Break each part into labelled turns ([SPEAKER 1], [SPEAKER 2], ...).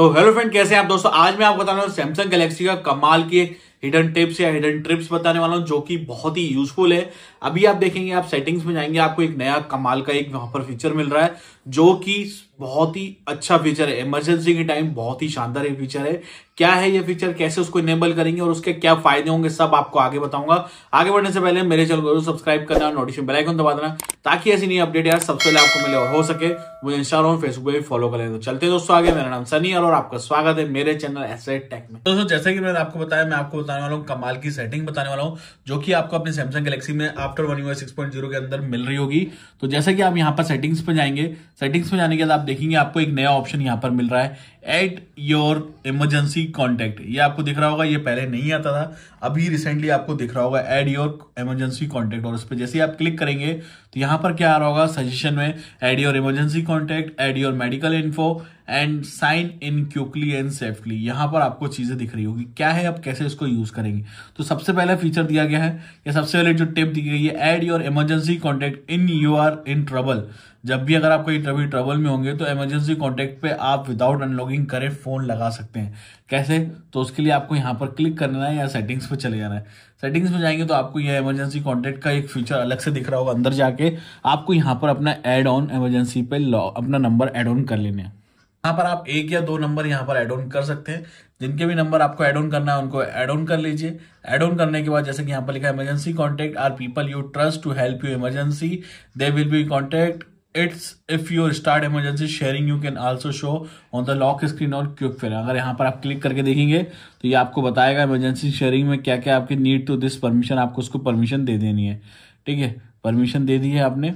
[SPEAKER 1] तो hello friend कैसे आप दोस्तों आज मैं आपको बता रहा हूँ सैमसंग गैलेक्सी का कमाल की हिडन टिप्स या हिडन ट्रिप्स बताने वाला हूँ जो कि बहुत ही यूजफुल है अभी आप देखेंगे आप सेटिंग्स में जाएंगे आपको एक नया कमाल का एक वहां पर फीचर मिल रहा है जो कि बहुत ही अच्छा फीचर है इमरजेंसी के टाइम बहुत ही शानदार ये फीचर है क्या है ये फीचर कैसे उसको इनेबल करेंगे और उसके क्या फायदे होंगे सब आपको आगे बताऊंगा आगे बढ़ने से पहले मेरे चैनल को सब्सक्राइब करना और नोटिफिकेशन बेल आइकन दबा देना ताकि ऐसी नई अपडेट यार सबसे पहले आपको मिले और हो सके वो इंस्टाग्राम फेसबुक पर भी फॉलो करें तो चलते दोस्तों आगे मेरा नाम सनी और आपका स्वागत है मेरे चैनल एसेट टेक में दोस्तों जैसा कि मैंने आपको बताया मैं आपको बताने वाला हूँ कमाल की सेटिंग बताने वाला हूँ जो कि आपको अपने सैमसंग गैलेक्सी में आप after one U six point zero के अंदर मिल रही होगी तो जैसे कि आप यहाँ पर सेटिंग्स पर जाएंगे सेटिंग्स पर जाने के बाद आप देखेंगे आपको एक नया ऑप्शन यहाँ पर मिल रहा है एट योर इमरजेंसी कॉन्टेक्ट ये आपको दिख रहा होगा ये पहले नहीं आता था अभी रिसेंटली आपको दिख रहा होगा एड योर इमरजेंसी कॉन्टेक्ट और उस पर जैसे आप क्लिक करेंगे तो यहाँ पर क्या आ रहा होगा सजेशन में add your emergency contact add your medical info and sign in quickly and safely यहाँ पर आपको चीज़ें दिख रही होगी क्या है आप कैसे इसको यूज़ करेंगे तो सबसे पहला फीचर दिया गया है या सबसे पहले जो टिप दी गई है add your emergency contact in you are in trouble जब भी अगर आप कोई ट्रबल ट्रबल में होंगे तो इमरजेंसी कॉन्टेक्ट पे आप विदाउट अनलॉगिंग करे फ़ोन लगा सकते हैं कैसे तो उसके लिए आपको यहाँ पर क्लिक करना है या सेटिंग्स पे चले जाना है सेटिंग्स में जाएंगे तो आपको यह इमरजेंसी कॉन्टैक्ट का एक फीचर अलग से दिख रहा होगा अंदर जाके आपको यहाँ पर अपना एड ऑन इमरजेंसी पे अपना नंबर एड ऑन कर लेना है यहाँ पर आप एक या दो नंबर यहाँ पर एड ऑन कर सकते हैं जिनके भी नंबर आपको एड ऑन करना है उनको एड ऑन कर लीजिए एड ऑन करने के बाद जैसे कि यहाँ पर लिखा है emergency contact are people you trust to help you emergency they will be contact it's if you start emergency sharing you can also show on the lock screen और क्यूब फिर अगर यहाँ पर आप क्लिक करके देखेंगे तो ये आपको बताएगा इमरजेंसी शेयरिंग में क्या क्या आपकी नीड टू दिस परमिशन आपको उसको परमिशन दे देनी है ठीक है परमिशन दे दी है आपने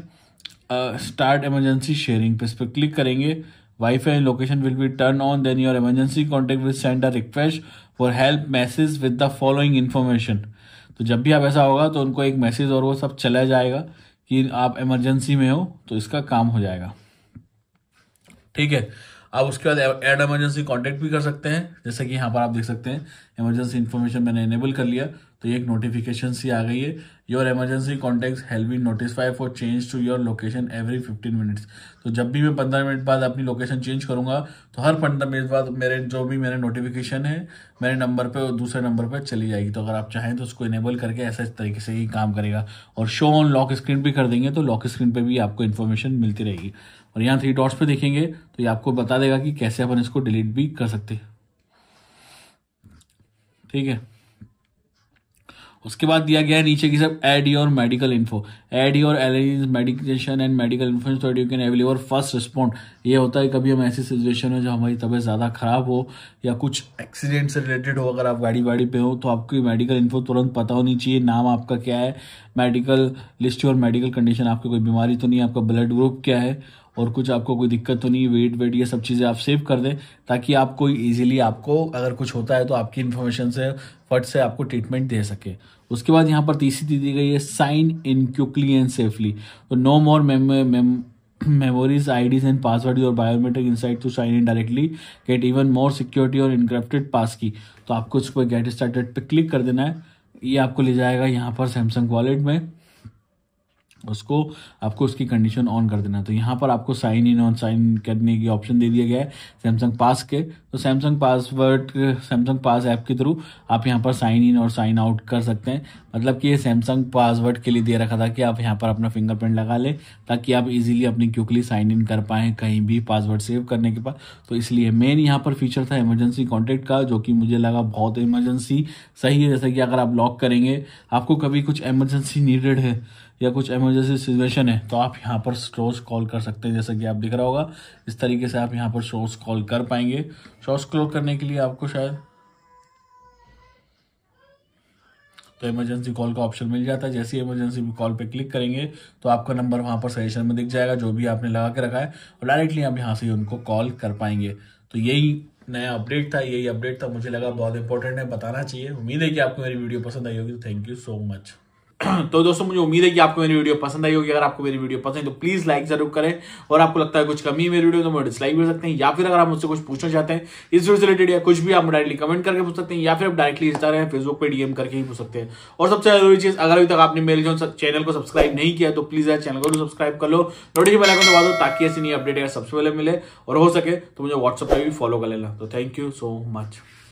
[SPEAKER 1] स्टार्ट इमरजेंसी शेयरिंग पे इस पर क्लिक करेंगे Wi-Fi location will be turned on. Then your emergency contact will send a request for help message with the following information. तो जब भी आप ऐसा होगा तो उनको एक मैसेज और वो सब चला जाएगा कि आप इमरजेंसी में हो तो इसका काम हो जाएगा ठीक है आप उसके बाद एड इमरजेंसी कांटेक्ट भी कर सकते हैं जैसे कि यहाँ पर आप देख सकते हैं इमरजेंसी इन्फॉर्मेशन मैंने इनेबल कर लिया तो ये एक नोटिफिकेशन सी आ गई है your emergency contact help be notified for change to your location every fifteen minutes तो जब भी मैं पंद्रह मिनट बाद अपनी लोकेशन चेंज करूंगा तो हर पंद्रह मिनट बाद मेरे जो भी मेरे नोटिफिकेशन है मेरे नंबर पर और दूसरे नंबर पर चली जाएगी तो अगर आप चाहें तो उसको इनेबल करके ऐसे तरीके से ही काम करेगा और शो ऑन लॉक स्क्रीन भी कर देंगे तो लॉक स्क्रीन पर भी आपको इन्फॉर्मेशन मिलती रहेगी और यहाँ थ्री डॉट्स पर देखेंगे तो ये आपको बता देगा कि कैसे अपन इसको डिलीट भी कर सकते ठीक है उसके बाद दिया गया है नीचे की सब add your medical info add your allergies medication and medical info you can avail your first respond ये होता है कभी हम ऐसी सिचुएशन में जो हमारी तबीयत ज़्यादा ख़राब हो या कुछ एक्सीडेंट से रिलेटेड हो अगर आप गाड़ी वाड़ी पे हो तो आपकी मेडिकल इन्फो तुरंत पता होनी चाहिए नाम आपका क्या है मेडिकल लिस्ट और मेडिकल कंडीशन आपकी कोई बीमारी तो नहीं है आपका ब्लड ग्रुप क्या है और कुछ आपको कोई दिक्कत तो नहीं वेट वेट ये सब चीज़ें आप सेव कर दें ताकि आप कोई ईजिली आपको अगर कुछ होता है तो आपकी इन्फॉर्मेशन से फट से आपको ट्रीटमेंट दे सके उसके बाद यहाँ पर तीसरी दी दी गई है sign in quickly and safely तो no more mem memories IDs and password और biometric insight to sign in directly get even more security और इनक्रप्टेड पास की तो आपको उस पर गेट स्टार्टेड पे क्लिक कर देना है ये आपको ले जाएगा यहाँ पर सैमसंग वॉलेट में उसको आपको उसकी कंडीशन ऑन कर देना है तो यहाँ पर आपको साइन इन ऑन साइन करने की ऑप्शन दे दिया गया है सैमसंग पास के तो Samsung password Samsung pass app के थ्रू आप यहाँ पर साइन इन और साइन आउट कर सकते हैं मतलब कि ये सैमसंग पासवर्ड के लिए दे रखा था कि आप यहाँ पर अपना फिंगरप्रिंट लगा लें ताकि आप इजीली अपनी क्यूकली साइन इन कर पाएँ कहीं भी पासवर्ड सेव करने के बाद तो इसलिए मेन यहाँ पर फीचर था इमरजेंसी कॉन्टेक्ट का जो कि मुझे लगा बहुत इमरजेंसी सही है जैसे कि अगर आप लॉक करेंगे आपको कभी कुछ इमरजेंसी नीडेड है या कुछ इमरजेंसी सिचुएशन है तो आप यहाँ पर स्टोर्स कॉल कर सकते हैं जैसा कि आप दिख रहा होगा इस तरीके से आप यहाँ पर स्टोर्स कॉल कर पाएंगे शॉर्ट्स क्लोज करने के लिए आपको शायद तो इमरजेंसी कॉल का ऑप्शन मिल जाता है जैसे ही इमरजेंसी कॉल पे क्लिक करेंगे तो आपका नंबर वहाँ पर सजेशन में दिख जाएगा जो भी आपने लगा के रखा है और डायरेक्टली आप यहाँ से ही उनको कॉल कर पाएंगे तो यही नया अपडेट था यही अपडेट था मुझे लगा बहुत इंपॉर्टेंट है बताना चाहिए उम्मीद है कि आपको मेरी वीडियो पसंद आई होगी तो थैंक यू सो मच तो दोस्तों मुझे उम्मीद है कि आपको मेरी वीडियो पसंद आई होगी अगर आपको मेरी वीडियो पसंद है तो प्लीज लाइक जरूर करें और आपको लगता है कुछ कमी है मेरी वीडियो तो मुझे डिसलाइक कर सकते हैं या फिर अगर आप मुझसे कुछ पूछना चाहते हैं इस वीडियो से रिलेटेड या कुछ भी आप डायरेक्टली कमेंट करके पूछ सकते हैं या फिर आप डायरेक्टली इंस्टाग्राम फेसबुक पर डीएम करके ही पूछ सकते हैं और सबसे जरूरी चीज अगर अभी तक आपने मेरे जो चैनल को सब्सक्राइब नहीं किया तो प्लीज चैनल को सब्सक्राइब कर लो नोटिफिकेशन आइकन दबा दो ताकि ऐसी नई अपडेट अगर सबसे पहले मिले और हो सके तो मुझे व्हाट्सअप पर भी फॉलो कर लेना तो थैंक यू सो मच